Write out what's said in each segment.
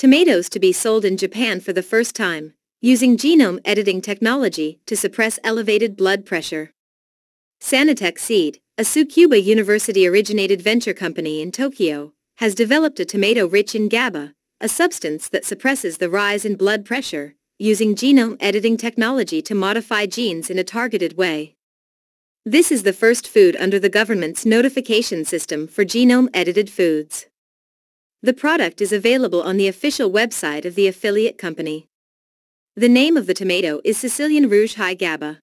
tomatoes to be sold in Japan for the first time, using genome editing technology to suppress elevated blood pressure. Sanitech Seed, a Tsukuba University-originated venture company in Tokyo, has developed a tomato rich in GABA, a substance that suppresses the rise in blood pressure, using genome editing technology to modify genes in a targeted way. This is the first food under the government's notification system for genome-edited foods. The product is available on the official website of the affiliate company. The name of the tomato is Sicilian Rouge High GABA.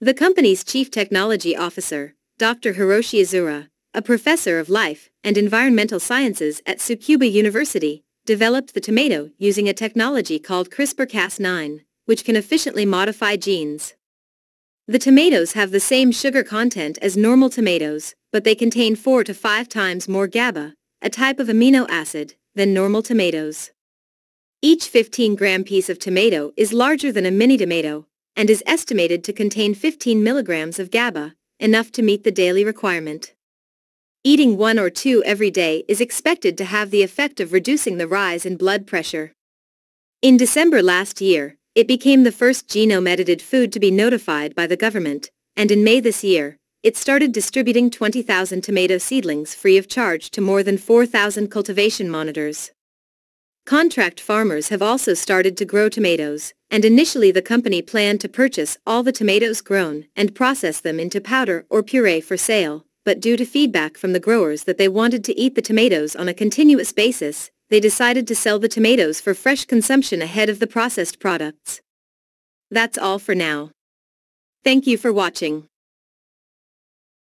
The company's chief technology officer, Dr. Hiroshi Azura, a professor of life and environmental sciences at Tsukuba University, developed the tomato using a technology called CRISPR-Cas9, which can efficiently modify genes. The tomatoes have the same sugar content as normal tomatoes, but they contain 4 to 5 times more GABA, a type of amino acid, than normal tomatoes. Each 15-gram piece of tomato is larger than a mini tomato and is estimated to contain 15 milligrams of GABA, enough to meet the daily requirement. Eating one or two every day is expected to have the effect of reducing the rise in blood pressure. In December last year, it became the first genome-edited food to be notified by the government, and in May this year, it started distributing 20,000 tomato seedlings free of charge to more than 4,000 cultivation monitors. Contract farmers have also started to grow tomatoes, and initially the company planned to purchase all the tomatoes grown and process them into powder or puree for sale, but due to feedback from the growers that they wanted to eat the tomatoes on a continuous basis, they decided to sell the tomatoes for fresh consumption ahead of the processed products. That's all for now. Thank you for watching.